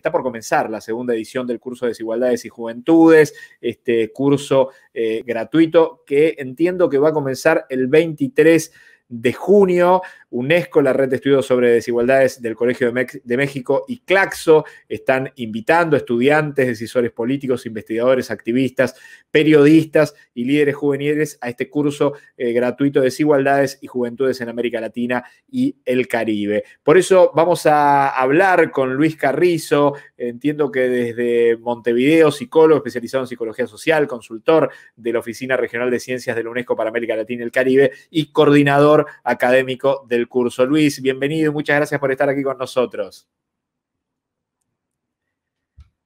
está por comenzar la segunda edición del curso de Desigualdades y Juventudes, este curso eh, gratuito que entiendo que va a comenzar el 23 de de junio. UNESCO, la Red de Estudios sobre Desigualdades del Colegio de, México y Claxo están invitando estudiantes, decisores políticos, investigadores, activistas, periodistas y líderes juveniles a este curso eh, gratuito de Desigualdades y Juventudes en América Latina y el Caribe. Por eso vamos a hablar con Luis Carrizo, entiendo que desde Montevideo, psicólogo especializado en psicología social, consultor de la Oficina Regional de Ciencias de la UNESCO para América Latina y el Caribe y coordinador académico del curso. Luis, bienvenido y muchas gracias por estar aquí con nosotros.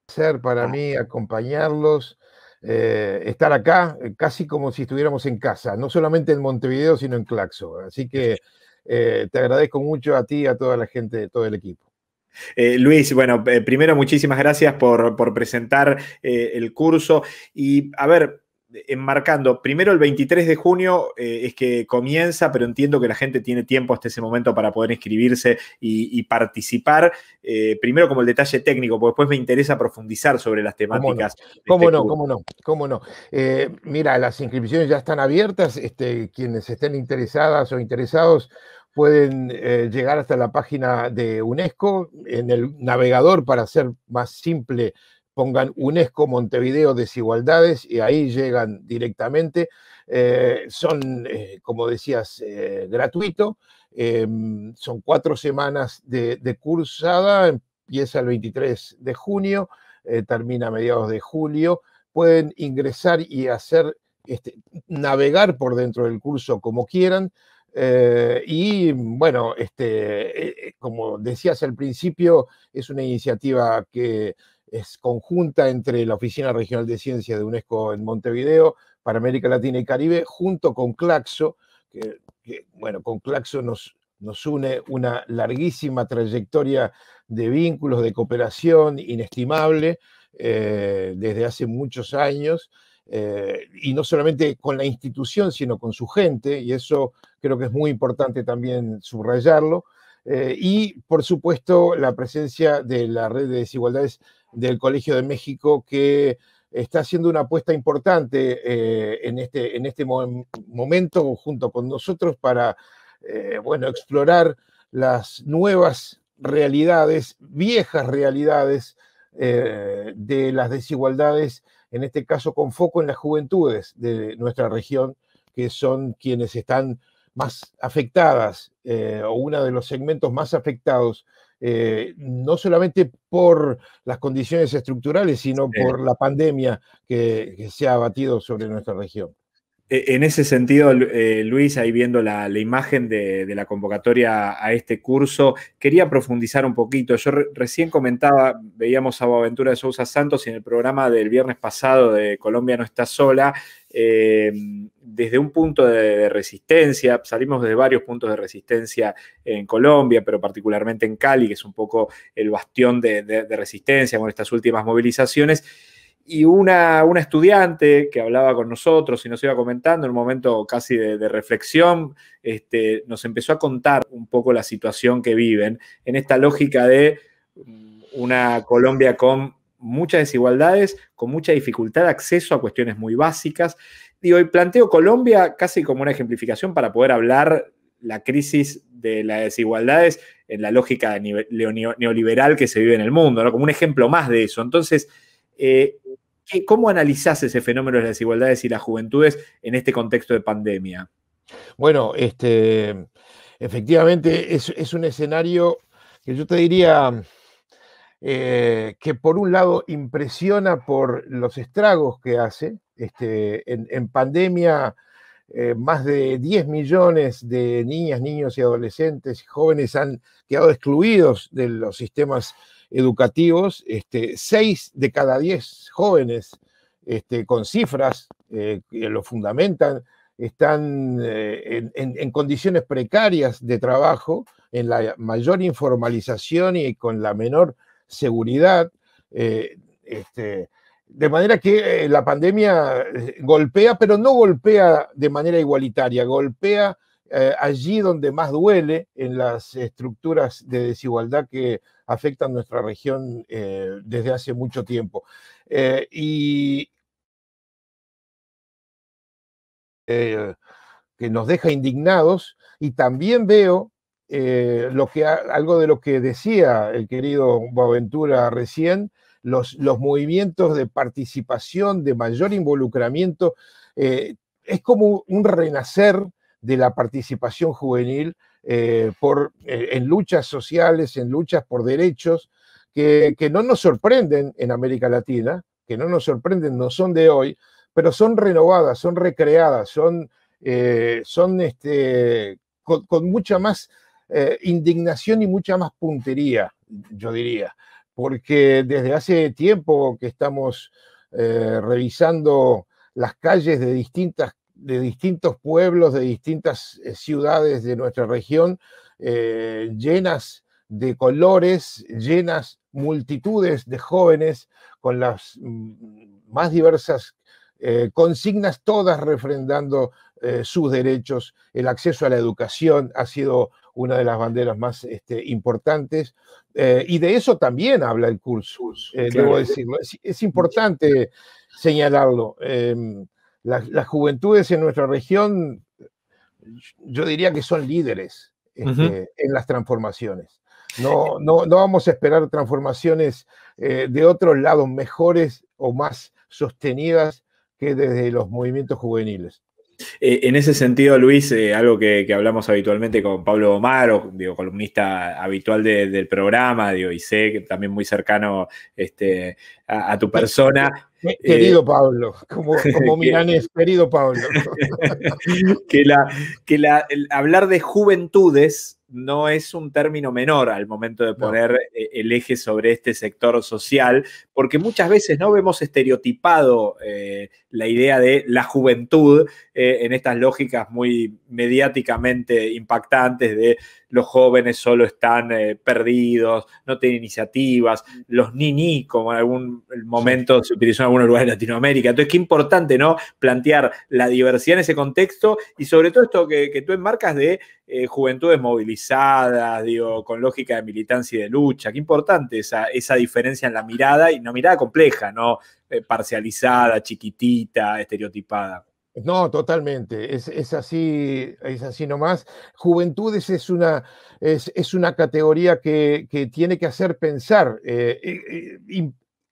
Ser para mí acompañarlos, eh, estar acá, eh, casi como si estuviéramos en casa, no solamente en Montevideo, sino en Claxo. Así que eh, te agradezco mucho a ti y a toda la gente, todo el equipo. Luis, bueno, primero muchísimas gracias por, presentar el curso. Y a ver, enmarcando, primero el 23 de junio eh, es que comienza, pero entiendo que la gente tiene tiempo hasta ese momento para poder inscribirse y, participar, eh, primero como el detalle técnico, porque después me interesa profundizar sobre las temáticas. Este ¿Cómo no? ¿Cómo, no? ¿Cómo eh, no? mira, las inscripciones ya están abiertas, este, quienes estén interesadas o interesados pueden llegar hasta la página de UNESCO en el navegador para hacer más simple pongan UNESCO Montevideo Desigualdades y ahí llegan directamente. Eh, son, eh, como decías, eh, gratuito. Em, son cuatro semanas de, cursada, empieza el 23 de junio, termina a mediados de julio. Pueden ingresar y hacer, este, navegar por dentro del curso como quieran. y bueno, este, como decías al principio, es una iniciativa que es conjunta entre la Oficina Regional de Ciencia de UNESCO en Montevideo para América Latina y Caribe, junto con Claxo, que, bueno, con Claxo nos, une una larguísima trayectoria de vínculos, de cooperación inestimable eh, desde hace muchos años, eh, y no solamente con la institución, sino con su gente, y eso creo que es muy importante también subrayarlo. Eh, y, por supuesto, la presencia de la red de desigualdades del Colegio de México, que está haciendo una apuesta importante eh, en este, en este momento junto con nosotros para eh, bueno, explorar las nuevas realidades, viejas realidades de las desigualdades, en este caso con foco en las juventudes de nuestra región, que son quienes están más afectadas eh, o uno de los segmentos más afectados, eh, no solamente por las condiciones estructurales, sino por la pandemia que se ha abatido sobre nuestra región. E, en ese sentido, eh, Luis, ahí viendo la, imagen de, la convocatoria a este curso, quería profundizar un poquito. Yo recién comentaba, veíamos a Boaventura de Sousa Santos en el programa del viernes pasado de Colombia no está sola, eh, desde un punto de, resistencia, salimos de varios puntos de resistencia en Colombia, pero particularmente en Cali, que es un poco el bastión de, de resistencia con estas últimas movilizaciones y una, estudiante que hablaba con nosotros y nos iba comentando en un momento casi de, reflexión, este, nos empezó a contar un poco la situación que viven en esta lógica de una Colombia con muchas desigualdades, con mucha dificultad de acceso a cuestiones muy básicas. Y hoy planteo Colombia casi como una ejemplificación para poder hablar la crisis de las desigualdades en la lógica neoliberal que se vive en el mundo, como un ejemplo más de eso. Entonces, eh, ¿Cómo analizás ese fenómeno de las desigualdades y las juventudes en este contexto de pandemia? Bueno, este, efectivamente es, un escenario que yo te diría eh, que por un lado impresiona por los estragos que hace. Este, en, pandemia, eh, más de 10 millones de niñas, niños y adolescentes y jóvenes han quedado excluidos de los sistemas educativos, este, seis de cada diez jóvenes este, con cifras eh, que lo fundamentan están eh, en, condiciones precarias de trabajo, en la mayor informalización y con la menor seguridad. Eh, este, de manera que la pandemia golpea, pero no golpea de manera igualitaria, golpea eh, allí donde más duele, en las estructuras de desigualdad que afectan nuestra región eh, desde hace mucho tiempo. Eh, y que nos deja indignados, y también veo lo que, algo de lo que decía el querido Boaventura recién, los, los movimientos de participación, de mayor involucramiento, es como un renacer de la participación juvenil eh, por, eh, en luchas sociales, en luchas por derechos, que, no nos sorprenden en América Latina, que no nos sorprenden, no son de hoy, pero son renovadas, son recreadas, son, eh, son este, con mucha más indignación y mucha más puntería, yo diría, porque desde hace tiempo que estamos revisando las calles de distintas de distintos pueblos, de distintas eh, ciudades de nuestra región, eh, llenas de colores, llenas multitudes de jóvenes con las mm, más diversas eh, consignas, todas refrendando sus derechos. El acceso a la educación ha sido una de las banderas más este, importantes. y de eso también habla el curso, debo Es, importante señalarlo. Em, las, juventudes en nuestra región, yo diría que son líderes este, en las transformaciones. Eh, no, no, vamos a esperar transformaciones eh, de otros lados mejores o más sostenidas que desde los movimientos juveniles. Eh, en ese sentido, Luis, eh, algo que, hablamos habitualmente con Pablo Omar, digo, columnista habitual del programa, de y que también muy cercano este, a, tu persona. Querido Pablo, como, como querido Pablo. que hablar de juventudes no es un término menor al momento de poner eh, el eje sobre este sector social, porque muchas veces no vemos estereotipado la idea de la juventud eh, en estas lógicas muy mediáticamente impactantes de los jóvenes solo están eh, perdidos, no tienen iniciativas, los ni como en algún momento se utilizó en algunos lugares de Latinoamérica. Entonces, qué importante, ¿no? Plantear la diversidad en ese contexto y sobre todo esto que, tú enmarcas de eh, juventudes movilizadas, digo, con lógica de militancia y de lucha. Qué importante esa, esa diferencia en la mirada y una mirada compleja, ¿no? parcializada, chiquitita, estereotipada. No, totalmente. Es, así, es así nomás. Juventudes es una, es, una categoría que, tiene que hacer pensar, eh, eh, eh,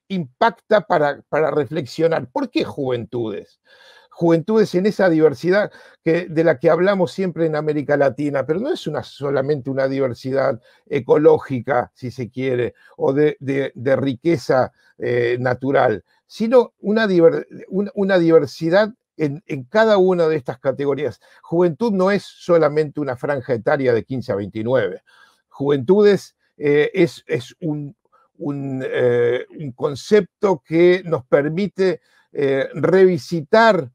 impacta para, para, reflexionar. ¿Por qué juventudes? Juventudes en esa diversidad que, de la que hablamos siempre en América Latina, pero no es una, solamente una diversidad ecológica, si se quiere, o de, riqueza natural, sino una, una, una diversidad en, cada una de estas categorías. Juventud no es solamente una franja etaria de 15 a 29. Juventud es, eh, eh, un, concepto que nos permite eh, revisitar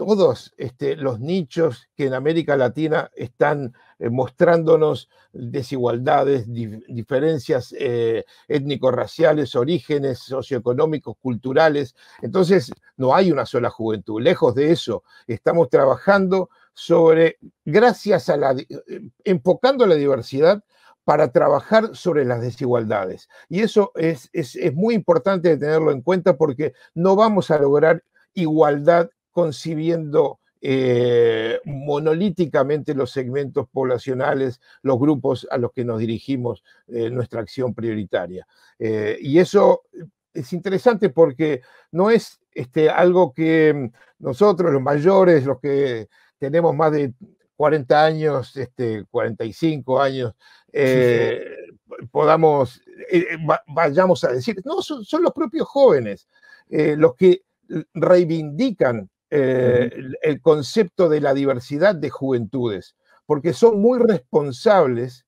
todos este, los nichos que en América Latina están eh, mostrándonos desigualdades, diferencias eh, étnico-raciales, orígenes socioeconómicos, culturales. Entonces, no hay una sola juventud, lejos de eso. Estamos trabajando sobre, gracias a la, eh, enfocando la diversidad para trabajar sobre las desigualdades. Y eso es, es muy importante tenerlo en cuenta porque no vamos a lograr igualdad concibiendo eh, monolíticamente los segmentos poblacionales, los grupos a los que nos dirigimos eh, nuestra acción prioritaria. Eh, y eso es interesante porque no es este, algo que nosotros, los mayores, los que tenemos más de 40 años, este, 45 años, podamos, vayamos a decir, no, son, son los propios jóvenes los que reivindican eh, el, concepto de la diversidad de juventudes, porque son muy responsables,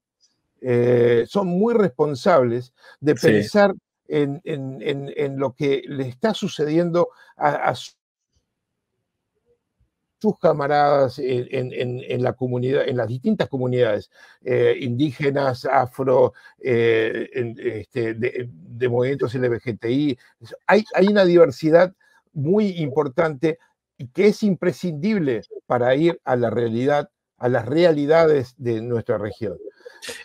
eh, son muy responsables de pensar en, lo que le está sucediendo a, sus camaradas en, la comunidad, en las distintas comunidades eh, indígenas, afro, este, de, de, movimientos LGBTI. Hay, hay una diversidad muy importante que es imprescindible para ir a la realidad, a las realidades de nuestra región.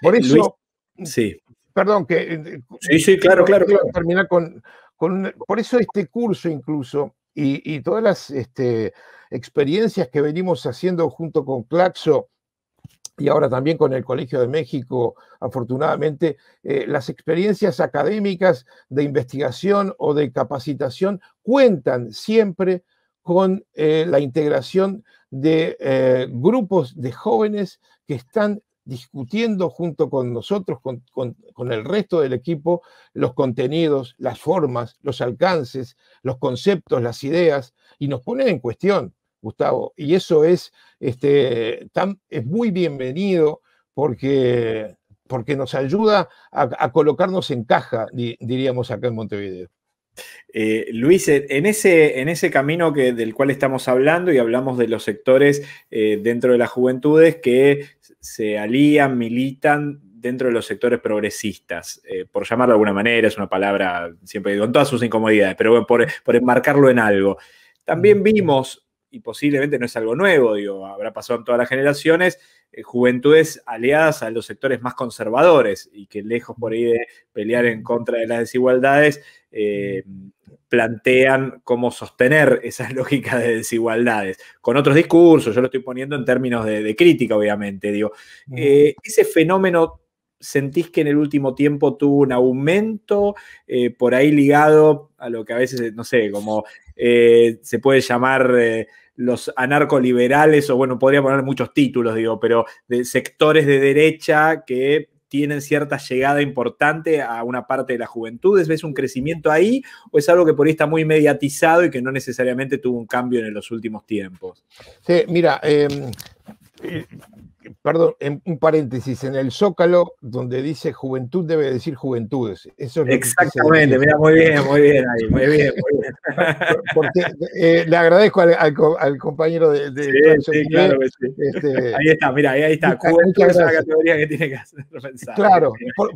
Por eh, eso, sí. perdón, que... Eh, sí, sí, claro, claro. Terminar con, por eso este curso incluso y, todas las este, experiencias que venimos haciendo junto con Claxo, y ahora también con el Colegio de México, afortunadamente, eh, las experiencias académicas de investigación o de capacitación cuentan siempre con eh, la integración de eh, grupos de jóvenes que están discutiendo junto con nosotros, con, el resto del equipo, los contenidos, las formas, los alcances, los conceptos, las ideas, y nos ponen en cuestión, Gustavo. Y eso es, este, es muy bienvenido porque, porque nos ayuda a colocarnos en caja, diríamos acá en Montevideo. Eh, Luis, en ese, en ese camino que, del cual estamos hablando y hablamos de los sectores eh, dentro de las juventudes que se alían, militan dentro de los sectores progresistas, eh, por llamarlo de alguna manera, es una palabra, siempre digo, con todas sus incomodidades, pero bueno, por, por enmarcarlo en algo. También vimos y posiblemente no es algo nuevo, digo, habrá pasado en todas las generaciones, eh, juventudes aliadas a los sectores más conservadores y que lejos por ahí de pelear en contra de las desigualdades, eh, plantean cómo sostener esa lógica de desigualdades, con otros discursos, yo lo estoy poniendo en términos de, crítica, obviamente, digo, eh, ese fenómeno sentís que en el último tiempo tuvo un aumento eh, por ahí ligado a lo que a veces, eh, no sé, como eh, se puede llamar los anarcoliberales, o bueno, podría poner muchos títulos, digo, pero de sectores de derecha que tienen cierta llegada importante a una parte de la juventud. ¿Ves un crecimiento ahí o es algo que por ahí está muy mediatizado y que no necesariamente tuvo un cambio en los últimos tiempos? Sí, mira, em, perdón, en un paréntesis, en el Zócalo, donde dice juventud, debe decir juventudes. Eso es Exactamente, mira, muy bien, muy bien ahí, muy bien, Porque eh, le agradezco al, compañero de. sí, claro que sí. Este, ahí está, mira, ahí está. Juventud es la categoría que tiene que hacer pensar. Claro,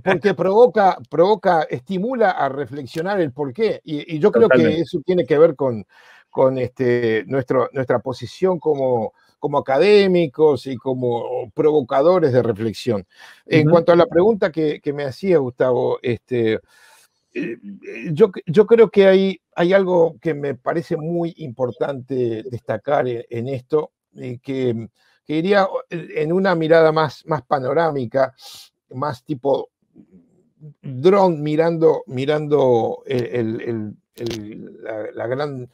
porque provoca, provoca, estimula a reflexionar el porqué. Y, y yo creo que eso tiene que ver con con este, nuestro, nuestra posición como, como académicos y como provocadores de reflexión. En cuanto a la pregunta que, me hacía Gustavo, este, eh, eh, yo, yo, creo que hay, hay, algo que me parece muy importante destacar eh, en, esto, que, que, iría en una mirada más, más panorámica, más tipo drone mirando, mirando el, el, la gran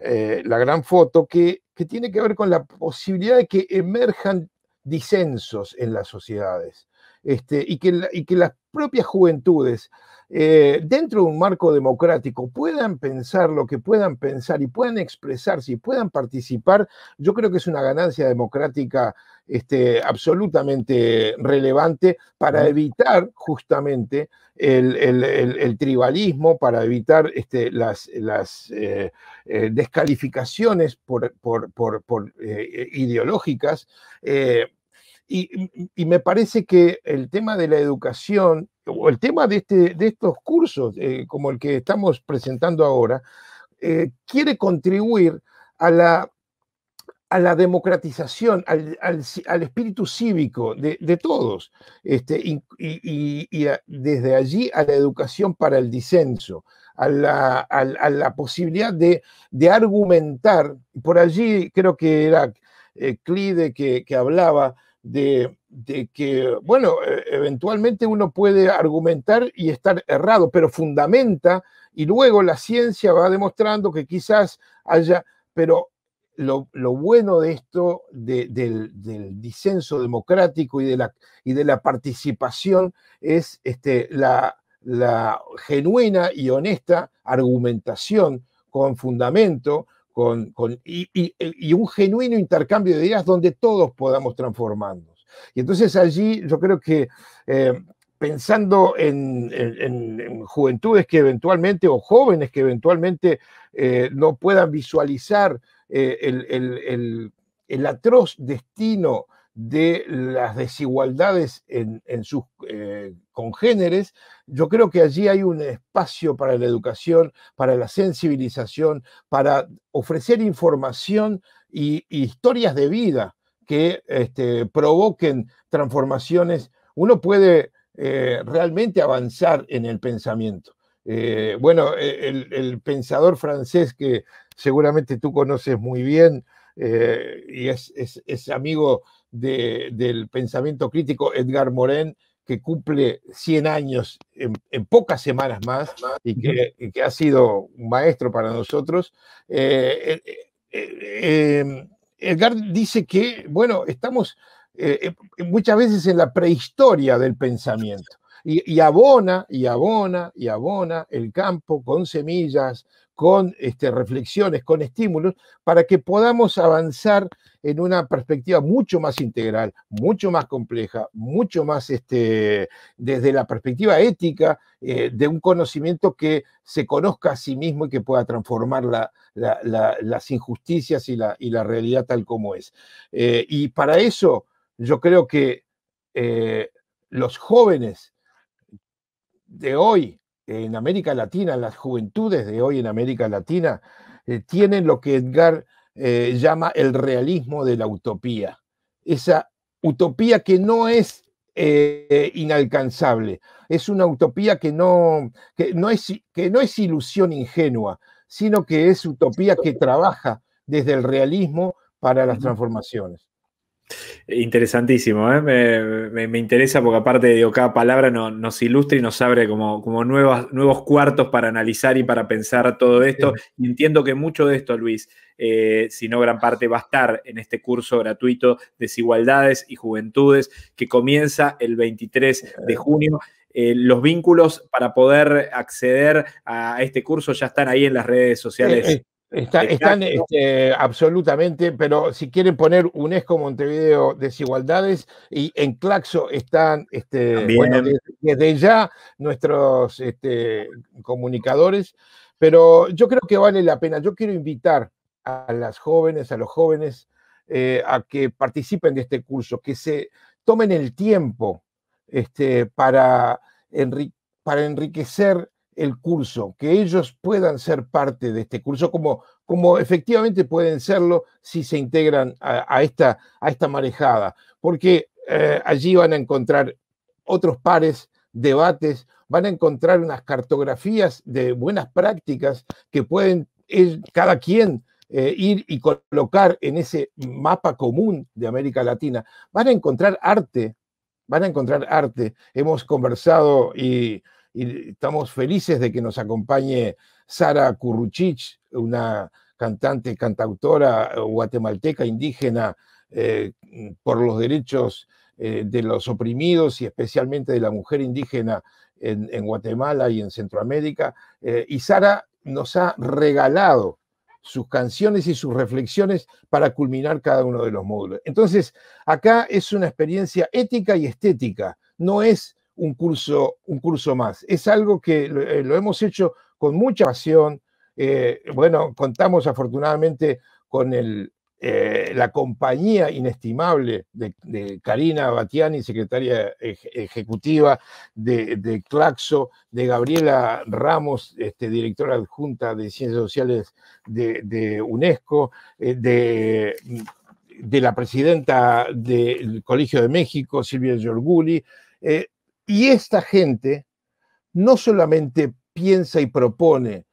eh, la gran foto, que, que tiene que ver con la posibilidad de que emerjan disensos en las sociedades. Este, y, que, las propias juventudes, eh, dentro de un marco democrático, puedan pensar lo que puedan pensar y puedan expresarse y puedan participar, yo creo que es una ganancia democrática este, absolutamente relevante para evitar justamente el, tribalismo, para evitar este, las, eh, eh, descalificaciones por ideológicas. Y, me parece que el tema de la educación, o el tema de, este, de estos cursos, eh, como el que estamos presentando ahora, eh, quiere contribuir a la, a la democratización, al, espíritu cívico de, todos, este, y, desde allí a la educación para el disenso. A la, posibilidad de, argumentar, por allí creo que era eh, Clide que, que hablaba de, que, bueno, e, eventualmente uno puede argumentar y estar errado, pero fundamenta y luego la ciencia va demostrando que quizás haya, pero lo, bueno de esto, del, disenso democrático y de la, y de la participación es este, la, la genuina y honesta argumentación con fundamento, con, y, un genuino intercambio de ideas donde todos podamos transformarnos. Y entonces allí yo creo que eh, pensando en, juventudes que eventualmente o jóvenes que eventualmente eh, no puedan visualizar eh, el atroz destino de las desigualdades en, sus eh, congéneres, yo creo que allí hay un espacio para la educación, para la sensibilización, para ofrecer información y, historias de vida que este, provoquen transformaciones. Uno puede eh, realmente avanzar en el pensamiento. Eh, bueno, e, el, pensador francés que seguramente tú conoces muy bien y es, es, es amigo del pensamiento crítico Edgar Morin, que cumple 100 años en, pocas semanas más y que, ha sido un maestro para nosotros. Eh, eh, eh, Edgar dice que, bueno, estamos muchas veces en la prehistoria del pensamiento. y, abona, y abona, y abona el campo con semillas, con este, reflexiones, con estímulos, para que podamos avanzar en una perspectiva mucho más integral, mucho más compleja, mucho más este, desde la perspectiva ética, eh, de un conocimiento que se conozca a sí mismo y que pueda transformar las injusticias y la, realidad tal como es. Eh, y para eso yo creo que eh, los jóvenes de hoy, en América Latina, las juventudes de hoy en América Latina, eh, tienen lo que Edgar eh, llama el realismo de la utopía. Esa utopía que no es eh, inalcanzable, es una utopía que no, no es, que no es ilusión ingenua, sino que es utopía que trabaja desde el realismo para las transformaciones. Interesantísimo, ¿eh? me, interesa porque aparte de cada palabra nos ilustra y nos abre como, como nuevos cuartos para analizar y para pensar todo esto. Entiendo que mucho de esto, Luis, eh, si no gran parte, va a estar en este curso gratuito Desigualdades y Juventudes que comienza el 23 de junio. Eh, los vínculos para poder acceder a este curso ya están ahí en las redes sociales están este, absolutamente, pero si quieren poner UNESCO Montevideo desigualdades y en Claxo están este, desde, ya nuestros este, comunicadores, pero yo creo que vale la pena. Yo quiero invitar a las jóvenes, a los jóvenes, eh, a que participen de este curso, que se tomen el tiempo este, para enriquecer el curso, que ellos puedan ser parte de este curso, como, como efectivamente pueden serlo si se integran a, esta, a esta marejada, porque eh, allí van a encontrar otros pares, debates, van a encontrar unas cartografías de buenas prácticas que pueden cada quien eh, ir y colocar en ese mapa común de América Latina. Van a encontrar arte, van a encontrar arte. Hemos conversado y y estamos felices de que nos acompañe Sara Curruchich, una cantante, cantautora eh, guatemalteca indígena eh, por los derechos eh, de los oprimidos y especialmente de la mujer indígena en, Guatemala y en Centroamérica. y Sara nos ha regalado sus canciones y sus reflexiones para culminar cada uno de los módulos. Entonces, acá es una experiencia ética y estética, no es un curso, un curso más. Es algo que lo, eh, hemos hecho con mucha pasión. Eh, bueno, contamos afortunadamente con el, eh, la compañía inestimable de, Karina Batiani, secretaria ejecutiva de, Claxo, de Gabriela Ramos, este, directora adjunta de Ciencias Sociales de, UNESCO, de la presidenta del Colegio de México, Silvia Giorguli, y esta gente no solamente piensa y propone,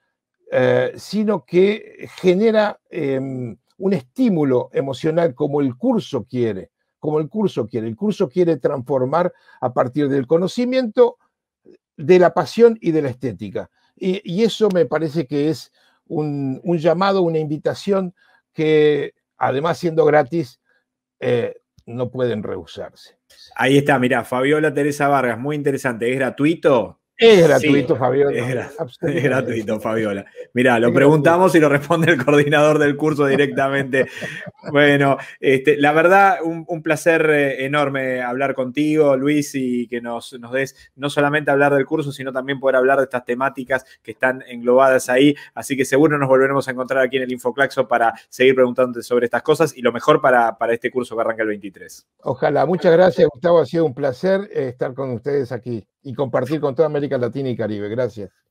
eh, sino que genera em, un estímulo emocional como el curso quiere, como el curso quiere. El curso quiere transformar a partir del conocimiento, de la pasión y de la estética. Y, eso me parece que es un, llamado, una invitación que, además siendo gratis, eh, no pueden rehusarse. Ahí está, mira, Fabiola Teresa Vargas, muy interesante, es gratuito, es gratuito, Fabiola. Es, gratuito, Fabiola. Mirá, lo preguntamos y lo responde el coordinador del curso directamente. bueno, este, la verdad, un, placer eh, enorme hablar contigo, Luis, y que nos, des no solamente hablar del curso, sino también poder hablar de estas temáticas que están englobadas ahí. Así que seguro nos volveremos a encontrar aquí en el Infoclaxo para seguir preguntándote sobre estas cosas y lo mejor para, para este curso que arranca el 23. Ojalá. Muchas gracias, Gustavo. Ha sido un placer eh, estar con ustedes aquí y compartir con toda América Latina y Caribe. Gracias.